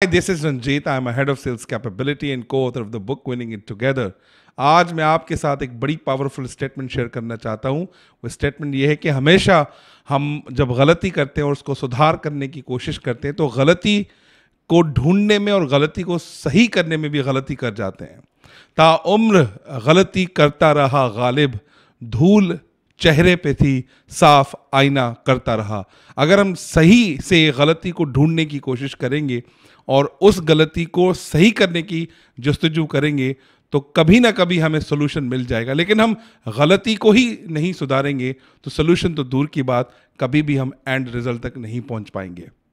Hi, this is Ranjit. I'm a head of sales capability and co-author of the book Winning It Together. आज मैं आपके साथ एक बड़ी पावरफुल स्टेटमेंट शेयर करना चाहता हूँ वो स्टेटमेंट ये है कि हमेशा हम जब गलती करते हैं और उसको सुधार करने की कोशिश करते हैं तो गलती को ढूंढने में और गलती को सही करने में भी गलती कर जाते हैं ताउम्र गलती करता रहा गालिब धूल चेहरे पे थी साफ आईना करता रहा अगर हम सही से गलती को ढूंढने की कोशिश करेंगे और उस गलती को सही करने की जस्तजू करेंगे तो कभी ना कभी हमें सोल्यूशन मिल जाएगा लेकिन हम गलती को ही नहीं सुधारेंगे तो सोल्यूशन तो दूर की बात कभी भी हम एंड रिजल्ट तक नहीं पहुंच पाएंगे